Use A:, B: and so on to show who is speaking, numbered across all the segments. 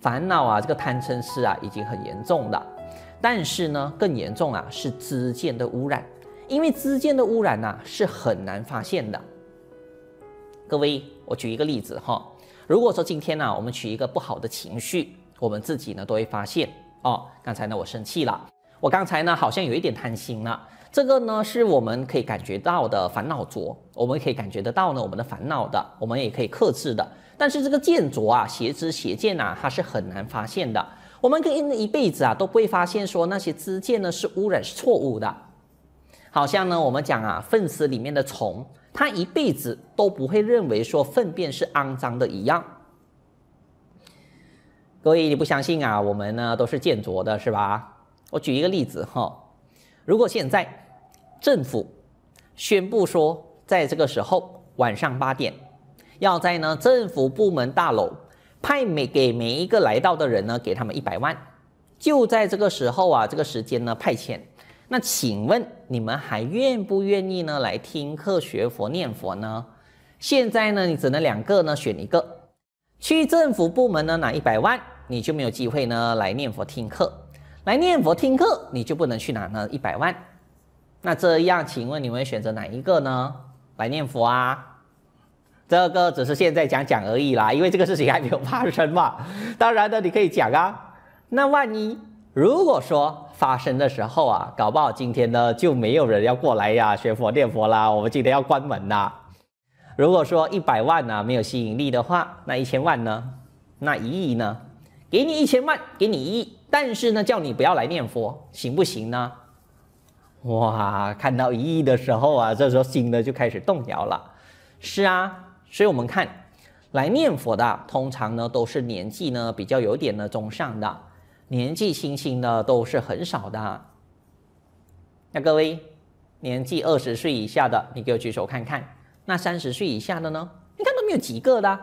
A: 烦恼啊，这个贪嗔痴啊，已经很严重了。但是呢，更严重啊，是知见的污染。因为知见的污染啊，是很难发现的。各位，我举一个例子哈。如果说今天呢，我们取一个不好的情绪，我们自己呢都会发现哦。刚才呢，我生气了，我刚才呢，好像有一点贪心了。这个呢是我们可以感觉到的烦恼浊，我们可以感觉得到呢我们的烦恼的，我们也可以克制的。但是这个见浊啊，邪知邪见呐，它是很难发现的。我们可以一辈子啊都不会发现说那些知见呢是污染是错误的。好像呢我们讲啊粪池里面的虫，它一辈子都不会认为说粪便是肮脏的一样。各位你不相信啊？我们呢都是见浊的是吧？我举一个例子哈。如果现在政府宣布说，在这个时候晚上八点，要在呢政府部门大楼派每给每一个来到的人呢，给他们一百万，就在这个时候啊，这个时间呢派遣。那请问你们还愿不愿意呢来听课学佛念佛呢？现在呢，你只能两个呢选一个，去政府部门呢拿一百万，你就没有机会呢来念佛听课。来念佛听课，你就不能去拿那一百万？那这样，请问你会选择哪一个呢？来念佛啊？这个只是现在讲讲而已啦，因为这个事情还没有发生嘛。当然呢，你可以讲啊。那万一如果说发生的时候啊，搞不好今天呢就没有人要过来呀，学佛念佛啦，我们今天要关门啦。如果说一百万呢没有吸引力的话，那一千万呢？那一亿呢？给你一千万，给你一亿，但是呢，叫你不要来念佛，行不行呢？哇，看到一亿的时候啊，这时候心呢就开始动摇了。是啊，所以我们看来念佛的，通常呢都是年纪呢比较有点呢中上的，年纪轻轻的都是很少的。那各位，年纪二十岁以下的，你给我举手看看。那三十岁以下的呢？你看都没有几个的。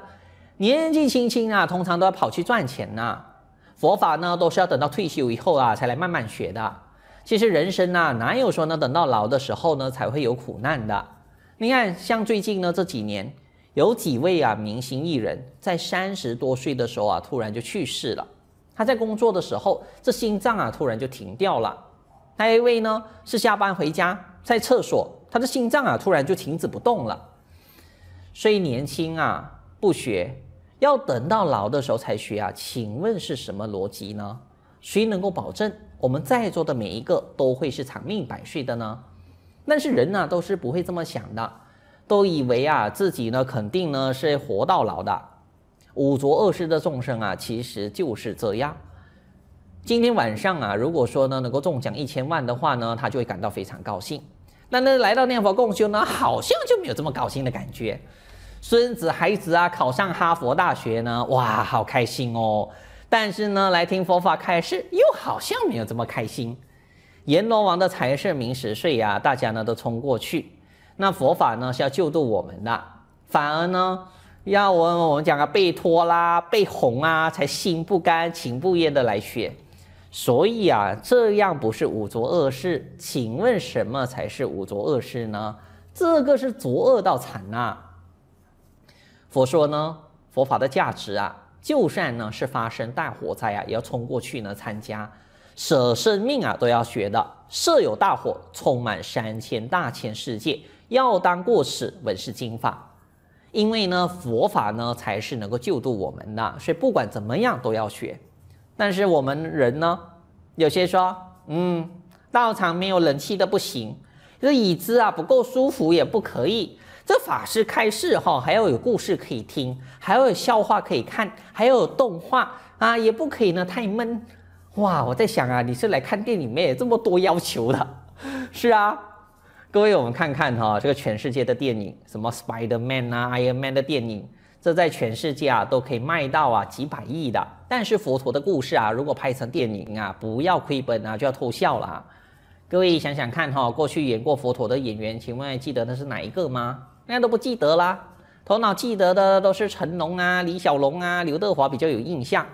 A: 年纪轻轻啊，通常都要跑去赚钱呐。佛法呢，都是要等到退休以后啊，才来慢慢学的。其实人生呐，哪有说呢，等到老的时候呢，才会有苦难的？你看，像最近呢这几年，有几位啊明星艺人，在三十多岁的时候啊，突然就去世了。他在工作的时候，这心脏啊突然就停掉了。还有一位呢，是下班回家，在厕所，他的心脏啊突然就停止不动了。所以年轻啊，不学。要等到老的时候才学啊？请问是什么逻辑呢？谁能够保证我们在座的每一个都会是长命百岁的呢？但是人呢都是不会这么想的，都以为啊自己呢肯定呢是活到老的。五浊恶世的众生啊，其实就是这样。今天晚上啊，如果说呢能够中奖一千万的话呢，他就会感到非常高兴。那那来到念佛共修呢，好像就没有这么高兴的感觉。孙子孩子啊考上哈佛大学呢，哇，好开心哦！但是呢，来听佛法开示又好像没有这么开心。阎罗王的财是名十岁呀，大家呢都冲过去。那佛法呢是要救度我们的，反而呢要我我们讲啊被拖啦，被哄啊，才心不甘情不愿的来学。所以啊，这样不是五浊恶事。请问什么才是五浊恶事呢？这个是浊恶到惨呐！佛说呢，佛法的价值啊，就算呢是发生大火灾啊，也要冲过去呢参加，舍生命啊都要学的。设有大火，充满三千大千世界，要当过此本是经法，因为呢佛法呢才是能够救度我们的，所以不管怎么样都要学。但是我们人呢，有些说，嗯，道场没有冷气的不行，这椅子啊不够舒服也不可以。这法师开示哈，还要有故事可以听，还要有笑话可以看，还要有动画啊，也不可以呢太闷。哇，我在想啊，你是来看电影里这么多要求的？是啊，各位我们看看哈，这个全世界的电影，什么 Spider Man 啊、Iron Man 的电影，这在全世界啊都可以卖到啊几百亿的。但是佛陀的故事啊，如果拍成电影啊，不要亏本啊就要偷笑了。各位想想看哈，过去演过佛陀的演员，请问记得那是哪一个吗？人家都不记得啦，头脑记得的都是成龙啊、李小龙啊、刘德华比较有印象，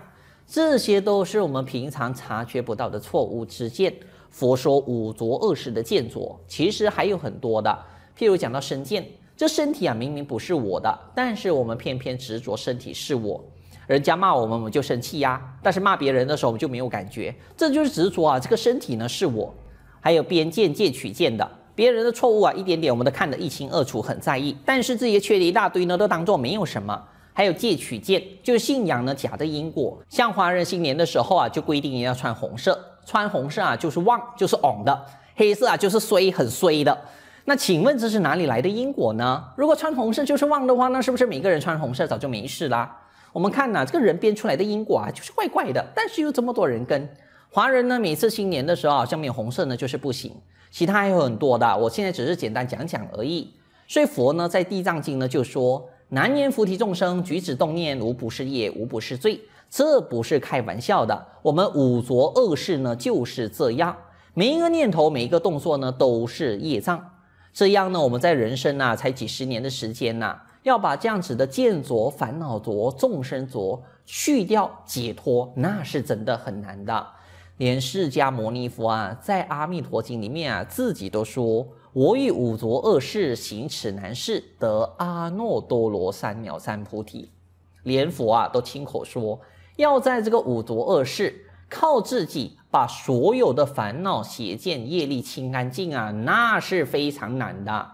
A: 这些都是我们平常察觉不到的错误之见。佛说五浊恶世的见浊，其实还有很多的。譬如讲到身见，这身体啊明明不是我的，但是我们偏偏执着身体是我。人家骂我们，我们就生气呀；但是骂别人的时候，我们就没有感觉。这就是执着啊，这个身体呢是我，还有边见、见取见的。别人的错误啊，一点点我们都看得一清二楚，很在意。但是自己缺的一大堆呢，都当做没有什么。还有借取见，就是信仰呢假的因果。像华人新年的时候啊，就规定要穿红色，穿红色啊就是旺，就是昂的；黑色啊就是衰，很衰的。那请问这是哪里来的因果呢？如果穿红色就是旺的话，那是不是每个人穿红色早就没事啦？我们看呐，这个人编出来的因果啊，就是怪怪的。但是有这么多人跟华人呢，每次新年的时候，啊，像没有红色呢就是不行。其他还有很多的，我现在只是简单讲讲而已。所以佛呢，在《地藏经》呢就说：“南阎浮提众生，举止动念，无不是业，无不是罪。”这不是开玩笑的。我们五浊恶世呢就是这样，每一个念头，每一个动作呢都是业障。这样呢，我们在人生呐，才几十年的时间呐，要把这样子的见浊、烦恼浊、众生浊去掉，解脱，那是真的很难的。连释迦牟尼佛啊，在《阿弥陀经》里面啊，自己都说：“我与五浊恶世行此难事，得阿耨多罗三藐三菩提。”连佛啊都亲口说，要在这个五浊恶世，靠自己把所有的烦恼、邪见、业力清干净啊，那是非常难的。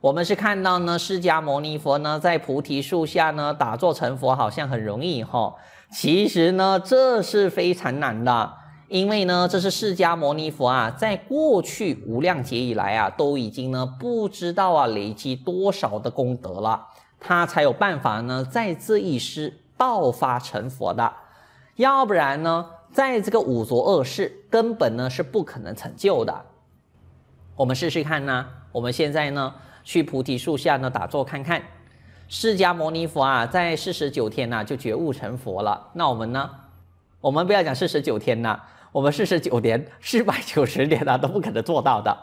A: 我们是看到呢，释迦牟尼佛呢，在菩提树下呢打坐成佛，好像很容易哈。其实呢，这是非常难的。因为呢，这是释迦牟尼佛啊，在过去无量劫以来啊，都已经呢不知道啊累积多少的功德了，他才有办法呢在这一世爆发成佛的，要不然呢，在这个五浊恶世根本呢是不可能成就的。我们试试看呢，我们现在呢去菩提树下呢打坐看看，释迦牟尼佛啊，在四十九天呢就觉悟成佛了，那我们呢？我们不要讲四十九天呐，我们四十九年、四百九十年啊都不可能做到的，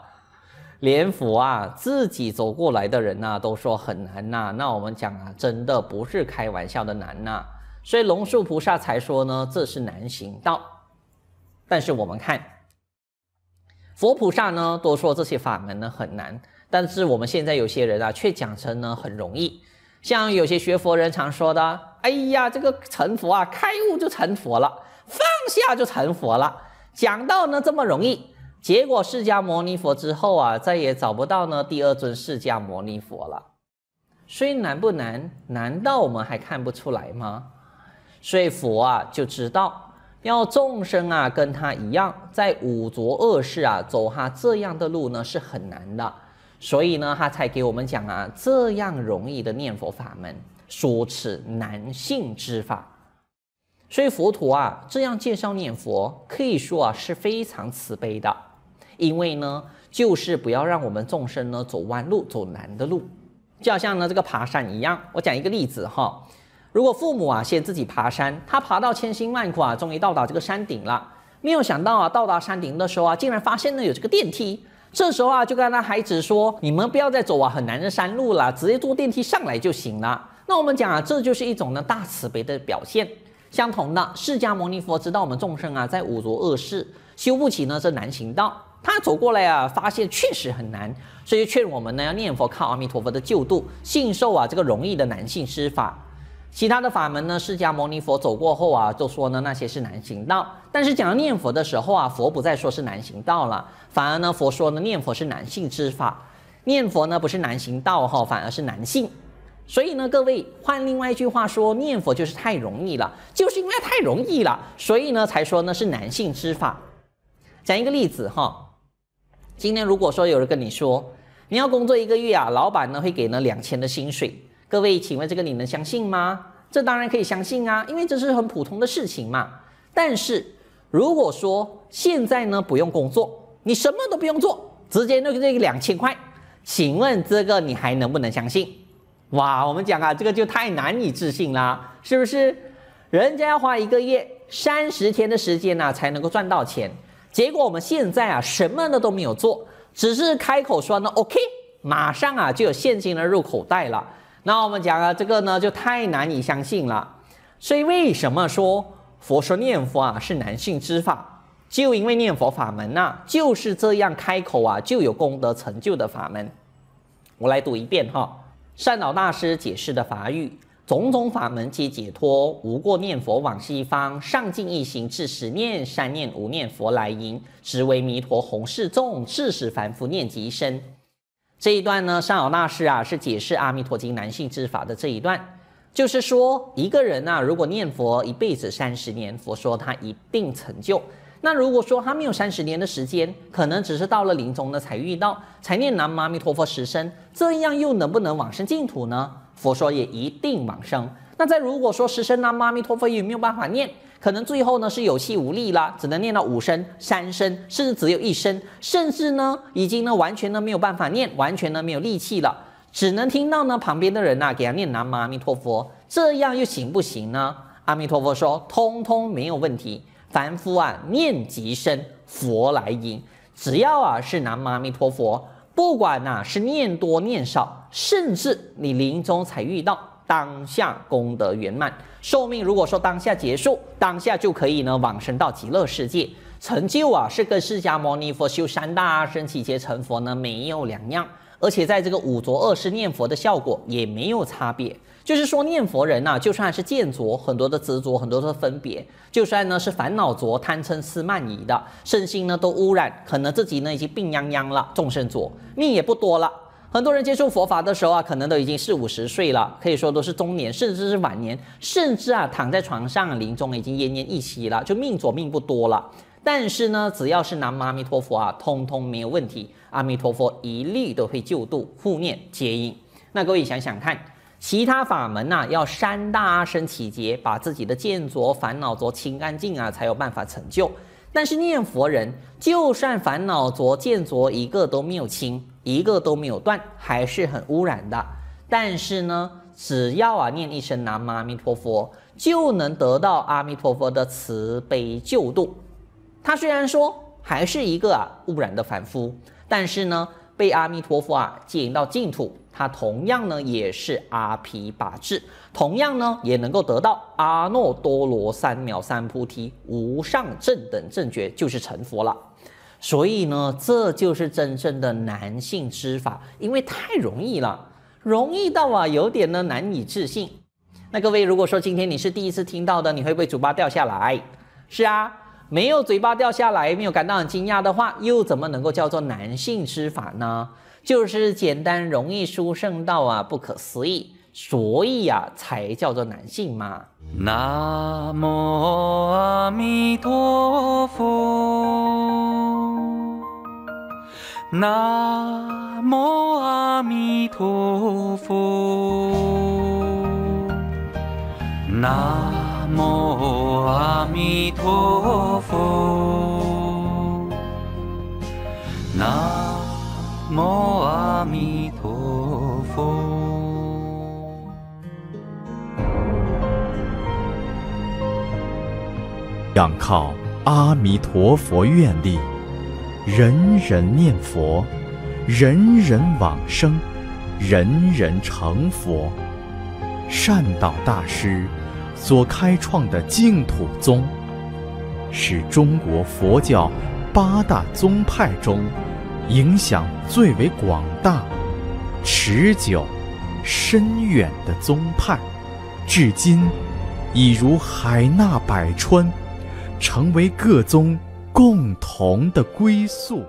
A: 连佛啊自己走过来的人呐都说很难呐。那我们讲啊，真的不是开玩笑的难呐。所以龙树菩萨才说呢，这是难行道。但是我们看，佛菩萨呢都说这些法门呢很难，但是我们现在有些人啊却讲成呢很容易。像有些学佛人常说的，哎呀，这个成佛啊，开悟就成佛了。放下就成佛了，讲到呢这么容易，结果释迦牟尼佛之后啊，再也找不到呢第二尊释迦牟尼佛了。所以难不难？难道我们还看不出来吗？所以佛啊就知道，要众生啊跟他一样，在五浊恶世啊走哈这样的路呢是很难的，所以呢他才给我们讲啊这样容易的念佛法门，说此难信之法。所以佛陀啊这样介绍念佛，可以说啊是非常慈悲的，因为呢就是不要让我们众生呢走弯路，走难的路，就好像呢这个爬山一样。我讲一个例子哈，如果父母啊先自己爬山，他爬到千辛万苦啊，终于到达这个山顶了，没有想到啊到达山顶的时候啊，竟然发现呢有这个电梯，这时候啊就跟他孩子说，你们不要再走啊很难的山路了，直接坐电梯上来就行了。那我们讲啊，这就是一种呢大慈悲的表现。相同的，释迦牟尼佛知道我们众生啊，在五浊恶世修不起呢，这难行道。他走过来啊，发现确实很难，所以劝我们呢要念佛，靠阿弥陀佛的救度，信受啊这个容易的难性施法。其他的法门呢，释迦牟尼佛走过后啊，就说呢那些是难行道。但是讲到念佛的时候啊，佛不再说是难行道了，反而呢佛说呢念佛是难性之法，念佛呢不是难行道哈，反而是难性。所以呢，各位换另外一句话说，念佛就是太容易了，就是因为太容易了，所以呢才说呢是男性之法。讲一个例子哈，今天如果说有人跟你说你要工作一个月啊，老板呢会给呢两千的薪水，各位请问这个你能相信吗？这当然可以相信啊，因为这是很普通的事情嘛。但是如果说现在呢不用工作，你什么都不用做，直接这个这两千块，请问这个你还能不能相信？哇，我们讲啊，这个就太难以置信啦，是不是？人家要花一个月三十天的时间呢，才能够赚到钱。结果我们现在啊，什么呢都没有做，只是开口说呢，OK，马上啊就有现金的入口袋了。那我们讲啊，这个呢就太难以相信了。所以为什么说佛说念佛啊是难性之法？就因为念佛法门呐就是这样开口啊就有功德成就的法门。我来读一遍哈。善导大师解释的法语，种种法门皆解脱，无过念佛往西方。上尽一行至十念，三念无念佛来迎，实为弥陀弘誓众，致使凡夫念极生。这一段呢，善导大师啊是解释《阿弥陀经》男性之法的这一段，就是说一个人啊，如果念佛一辈子三十年，佛说他一定成就。那如果说还没有三十年的时间，可能只是到了临终呢才遇到，才念南无阿弥陀佛十声，这样又能不能往生净土呢？佛说也一定往生。那在如果说十声无阿弥陀佛也没有办法念，可能最后呢是有气无力了，只能念到五声、三声，甚至只有一声，甚至呢已经呢完全呢没有办法念，完全呢没有力气了，只能听到呢旁边的人呐给他念南无阿弥陀佛，这样又行不行呢？阿弥陀佛说通通没有问题。凡夫啊，念极生佛来迎，只要啊是南无阿弥陀佛，不管呐是念多念少，甚至你临终才遇到，当下功德圆满，寿命如果说当下结束，当下就可以呢往生到极乐世界，成就啊是跟释迦牟尼佛修三大阿起祇劫成佛呢没有两样，而且在这个五浊恶世念佛的效果也没有差别。就是说，念佛人呐，就算是见浊，很多的执着，很多的分别，就算呢是烦恼浊、贪嗔痴慢疑的身心呢都污染，可能自己呢已经病殃殃了，众生浊，命也不多了。很多人接触佛法的时候啊，可能都已经四五十岁了，可以说都是中年，甚至是晚年，甚至啊躺在床上临终已经奄奄一息了，就命浊，命不多了。但是呢，只要是南无阿弥陀佛啊，通通没有问题，阿弥陀佛一律都会救度，护念接应。那各位想想看。其他法门呐，要三大阿僧祇劫，把自己的见浊、烦恼浊清干净啊，才有办法成就。但是念佛人，就算烦恼浊、见浊一个都没有清，一个都没有断，还是很污染的。但是呢，只要啊念一声南无阿弥陀佛，就能得到阿弥陀佛的慈悲救度。他虽然说还是一个啊污染的凡夫，但是呢。被阿弥陀佛啊接引到净土，他同样呢也是阿毗跋致，同样呢也能够得到阿耨多罗三藐三菩提、无上正等正觉，就是成佛了。所以呢，这就是真正的男性之法，因为太容易了，容易到啊有点呢难以置信。那各位，如果说今天你是第一次听到的，你会被嘴巴掉下来？是啊。没有嘴巴掉下来，没有感到很惊讶的话，又怎么能够叫做男性吃法呢？就是简单容易、殊胜到啊不可思议，所以啊才叫做男性嘛。南无阿弥陀佛，南无阿弥陀佛，南。南无阿弥陀佛，南无阿弥陀佛。仰靠阿弥陀佛愿力，人人念佛，人人往生，人人成佛。善导大师。所开创的净土宗，是中国佛教八大宗派中影响最为广大、持久、深远的宗派，至今已如海纳百川，成为各宗共同的归宿。